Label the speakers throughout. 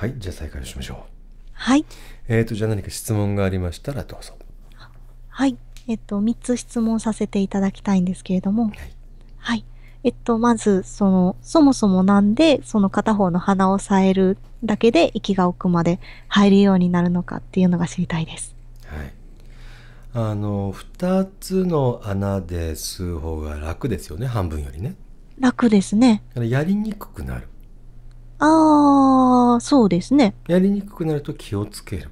Speaker 1: はいじゃあ再開しましょうはいえっ、ー、とじゃあ何か質問がありましたらどうぞ
Speaker 2: はいえっ、と3つ質問させていただきたいんですけれどもはい、はい、えっとまずそのそもそもなんでその片方の鼻をさえるだけで息が奥まで入るようになるのかっていうのが知りたいです
Speaker 1: はいあの2つの穴で吸う方が楽ですよね半分よりね
Speaker 2: 楽ですね
Speaker 1: やりにくくなる
Speaker 2: ああ、そうですね。やりにくくなると気をつける。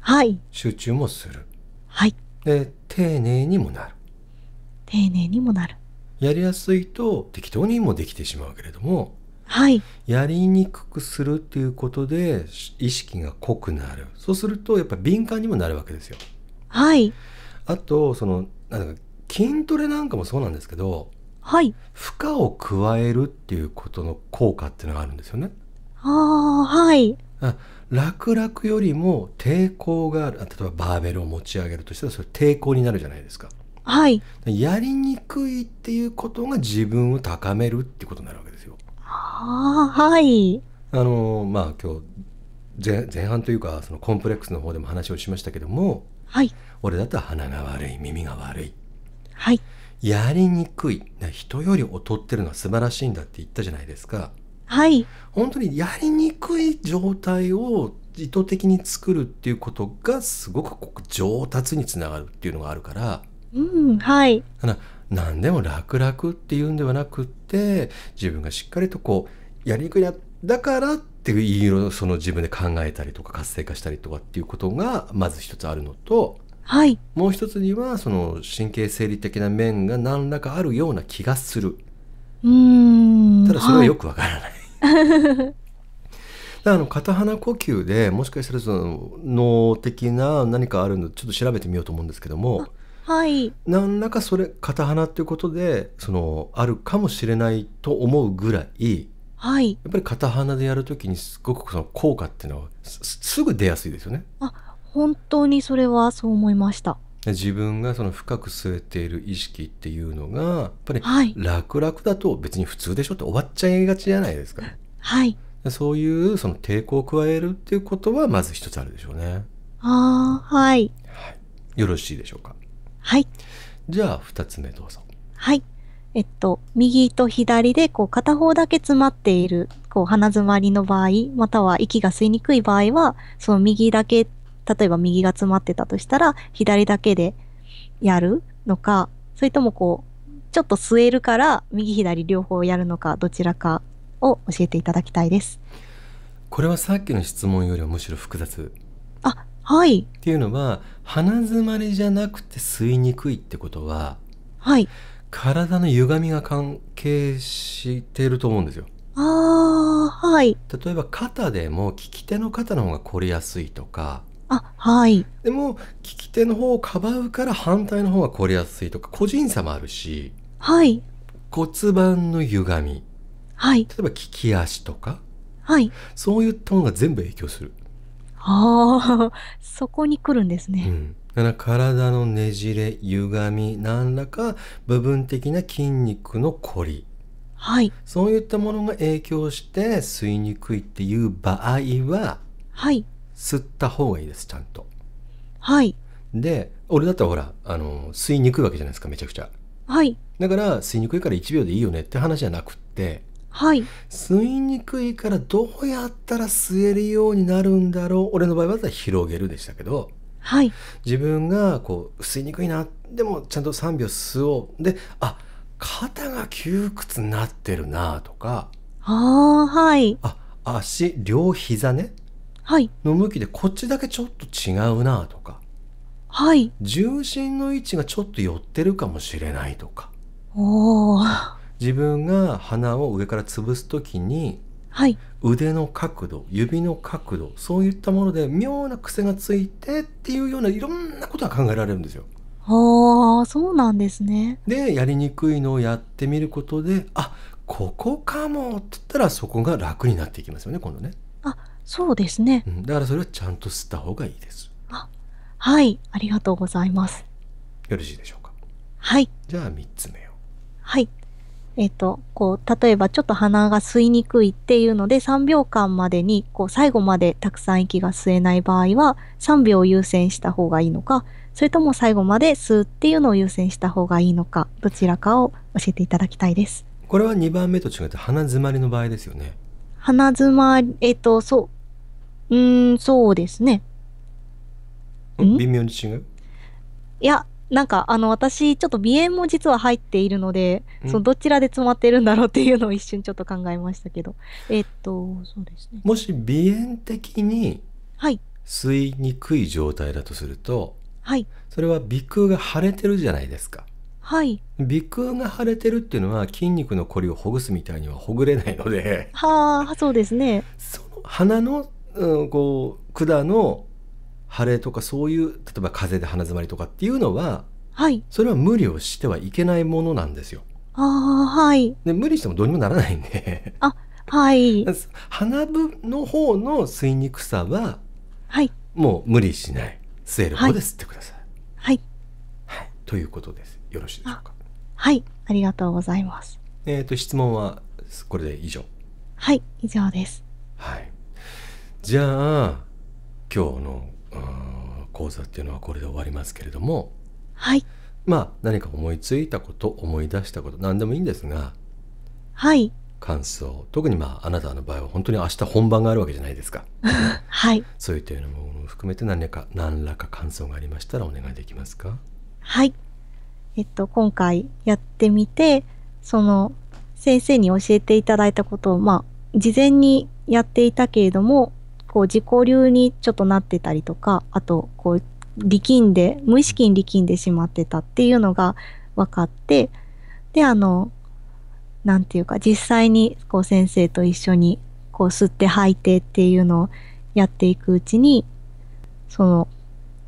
Speaker 2: はい。
Speaker 1: 集中もする。はい。で、丁寧にもなる。
Speaker 2: 丁寧にもなる。
Speaker 1: やりやすいと適当にもできてしまうけれども、はい。やりにくくするっていうことで意識が濃くなる。そうするとやっぱ敏感にもなるわけですよ。はい。あと、その、なんだか筋トレなんかもそうなんですけど、
Speaker 3: はい、負荷を
Speaker 1: 加えるっていうことの効果っていうのがあるんですよね。
Speaker 3: ああはいあ。
Speaker 1: 楽々よりも抵抗がある例えばバーベルを持ち上げるとしたらそれ抵抗になるじゃないですか。はい。やりにくいっていうことが自分を高めるってことになるわけですよ。ああはい。あのまあ今日前前半というかそのコンプレックスの方でも話をしましたけども、はい、俺だったら鼻が悪い耳が悪い、はい、やりにくい人より劣ってるのは素晴らしいんだって言ったじゃないですか。はい、本当にやりにくい状態を意図的に作るっていうことがすごく上達につながるっていうのがあるから、
Speaker 2: うんはい、
Speaker 1: だ何でも楽々っていうんではなくって自分がしっかりとこうやりにくいなだからっていういろいろその自分で考えたりとか活性化したりとかっていうことがまず一つあるのとはい、もう一つにはその神経生理的な面が何らかあるような気がする
Speaker 2: うんただそれはよくわからない、は い
Speaker 1: あの片鼻呼吸でもしかしたらその脳的な何かあるのちょっと調べてみようと思うんですけども、はい、何らかそれ片鼻っていうことでそのあるかもしれないと思うぐらい、はい、やっぱり片鼻でやるときにすごくその効果っていうのはすぐ出やすいですよね。
Speaker 2: あ本当にそれはそう思いました
Speaker 1: 自分がその深く据えている意識っていうのがやっぱり楽々だと別に普通でしょって終わっちゃいがちじゃないですか、はい、そういうその抵抗を加えるっていうことはまず一つあるでしょうね
Speaker 3: あ
Speaker 2: あ、はい、は
Speaker 1: い、よろしいでしょうかはいじゃあ二つ目どうぞ
Speaker 2: はいえっと右と左でこう片方だけ詰まっているこう鼻詰まりの場合または息が吸いにくい場合はその右だけ例えば右が詰まってたとしたら、左だけでやるのか、それともこう、ちょっと吸えるから、右左両方やるのか、どちらかを教えていただきたいです。
Speaker 1: これはさっきの質問よりはむしろ複雑。
Speaker 2: あ、はい。っていう
Speaker 1: のは、鼻づまりじゃなくて吸いにくいってことは、はい。体の歪みが関係していると思うんですよ。
Speaker 3: ああ、はい。
Speaker 1: 例えば肩でも利き手の肩の方が凝りやすいとか、
Speaker 3: あはい
Speaker 1: でも聞き手の方をかばうから反対の方が凝りやすいとか個人差もあるしはい骨盤の歪みはい例えば利き足とかはいそういったものが全部影響する
Speaker 2: ああそこに来るんですね、うん
Speaker 1: だから体のねじれ歪み何らか部分的な筋肉の凝り、はい、そういったものが影響して吸いにくいっていう場合は、はい、吸った方がいいですちゃんとはいで俺だったらほらあの吸いにくいわけじゃないですかめちゃくちゃはいだから吸いにくいから1秒でいいよねって話じゃなくって
Speaker 3: はい吸いにくいから
Speaker 1: どうやったら吸えるようになるんだろう俺の場合は広げるでしたけどはい自分がこう吸いにくいなでもちゃんと3秒吸おうであ肩が窮屈になってるなとか
Speaker 3: あはいあ
Speaker 1: 足両膝ねの向きでこっちだけちょっと違うなとか、はい、重心の位置がちょっと寄ってるかもしれないとか自分が鼻を上から潰す時に、はい、腕の角度指の角度そういったもので妙な癖がついてっていう
Speaker 2: ようないろん
Speaker 1: なことが考えられるんですよ。
Speaker 2: あそうなんですね。
Speaker 1: でやりにくいのをやってみることであここかもって言ったらそこが楽になっていきますよね今度ね。
Speaker 2: そうですね、
Speaker 1: だからそれはちゃんと吸った方がいいです
Speaker 2: あはいありがとうございます
Speaker 1: よろしいでしょうかはいじゃあ三つ目を
Speaker 2: はいえっ、とこう例えばちょっと鼻が吸いにくいっていうので3秒間までにこう最後までたくさん息が吸えない場合は3秒優先した方がいいのかそれとも最後まで吸うっていうのを優先した方がいいのかどちらかを教えていただきたいです
Speaker 1: これは2番目と違って鼻詰まりの場合ですよね
Speaker 2: 鼻づまり、えっ、と、そう、うん、そうですね。
Speaker 1: 微妙に違う
Speaker 2: いや、なんか、あの、私、ちょっと鼻炎も実は入っているので、そのどちらで詰まってるんだろうっていうのを一瞬ちょっと考えましたけど。えっ、と、そうです
Speaker 1: ね。もし鼻炎的にはい、吸いにくい状態だとするとはい。それは鼻腔が腫れてるじゃないですかはい。鼻腔が腫れてるっていうのは筋肉のこりをほぐすみたいにはほぐれないので
Speaker 2: はあそうです
Speaker 1: ね。その鼻の、うん、こう管の腫れとかそういう例えば風邪で鼻詰まりとかっていうのは、はい、それは無理をしてはいけないものなんですよ。
Speaker 3: あはい、
Speaker 1: で無理してもどうにもならないんであはい鼻部の方の吸いにくさは、はい、もう無理しない吸える方で吸ってく
Speaker 2: ださい。はい、
Speaker 1: はい、ということです。よろしいで
Speaker 2: しょうかはいありがとうございます
Speaker 1: えっ、ー、と質問はこれで以上
Speaker 2: はい以上ですはい
Speaker 1: じゃあ今日の講座っていうのはこれで終わりますけれどもはいまあ何か思いついたこと思い出したこと何でもいいんですがはい感想特にまああなたの場合は本当に明日本番があるわけじゃないですか はいそういったようなものを含めて何らか何らか感想がありましたらお願いできますか
Speaker 2: はいえっと、今回やってみて、その、先生に教えていただいたことを、まあ、事前にやっていたけれども、こう、自己流にちょっとなってたりとか、あと、こう、力んで、無意識に力んでしまってたっていうのが分かって、で、あの、なんていうか、実際に、こう、先生と一緒に、こう、吸って吐いてっていうのをやっていくうちに、その、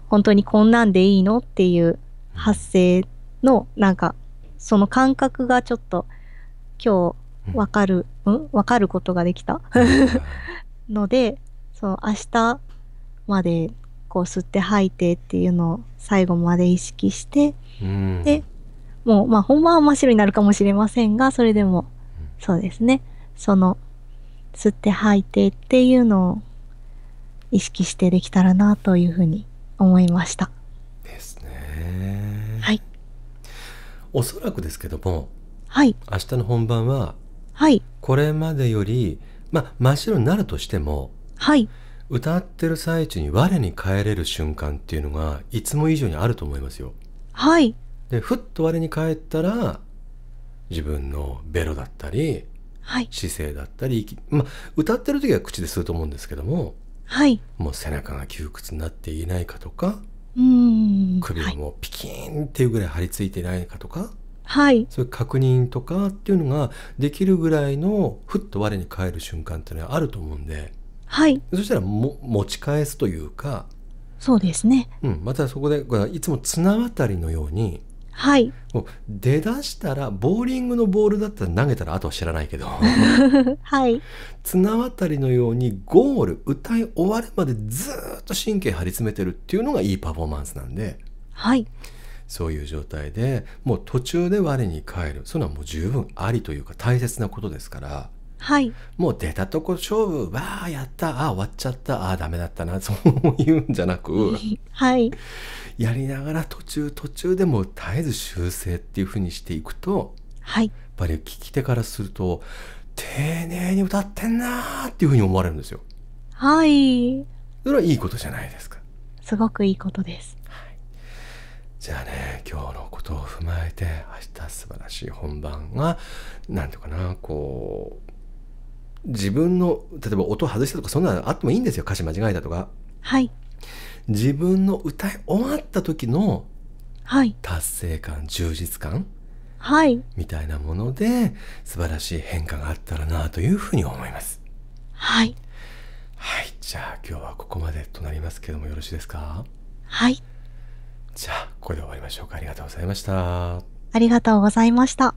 Speaker 2: 本当にこんなんでいいのっていう発生の、なんか、その感覚がちょっと、今日、わかる、うん、わかることができたので、その、明日まで、こう、吸って吐いてっていうのを最後まで意識して、
Speaker 3: うん、で、
Speaker 2: もう、まあ、本番は真っ白になるかもしれませんが、それでも、そうですね、その、吸って吐いてっていうのを意識してできたらなというふうに思いました。
Speaker 3: ですね。
Speaker 1: おそらくですけども、はい、明日の本番は、はい、これまでより、ま真っ白になるとしても、はい、歌ってる最中に我に返れる瞬間っていうのがいつも以上にあると思いますよ。はい、でふっと我に返ったら自分のベロだったり、はい、姿勢だったり、ま歌ってる時は口ですると思うんですけども、はい、もう背中が窮屈になっていないかとか、
Speaker 3: 首
Speaker 1: がもうピキーンっていうぐらい張り付いてないかとか、はい、そういう確認とかっていうのができるぐらいのふっと我に返る瞬間っていうのはあると思うんで、はい、そしたらも持ち返すというか
Speaker 2: そうですね、
Speaker 1: うん、またそこでいつも綱渡りのようにはい、もう出だしたらボーリングのボールだったら投げたらあとは知らないけど、
Speaker 3: はい、綱渡
Speaker 1: りのようにゴール歌い終わるまでずっと神経張り詰めてるっていうのがいいパフォーマンスなんで、はい、そういう状態でもう途中で我に返るそういうのはもう十分ありというか大切なことですから。はい、もう出たとこ勝負わあやったああ終わっちゃったああダメだったな そう言うんじゃなく、はい、やりながら途中途中でも絶えず修正っていうふうにしていくと、はい、やっぱり聞き手からすると丁寧に歌ってんなーっていうふうに思われるんですよ。
Speaker 2: はい。
Speaker 1: それはいいことじゃないですか。
Speaker 2: すごくいいことです。はい、
Speaker 1: じゃあね今日のことを踏まえて明日素晴らしい本番がなんていうかなこう自分の例えば音外したとかそんなのあってもいいんですよ歌詞間違えたとか。はい、自分の歌い終わった時の達成感、はい、充実感、はい、みたいなもので素晴らしい変化があったらなというふうに思います。
Speaker 3: は
Speaker 2: い、
Speaker 1: はい、じゃあ今日はここまでとなりますけどもよろしいですか
Speaker 2: はい
Speaker 3: じゃあこれで終わりましょうかありがとうございましたあ
Speaker 2: りがとうございました。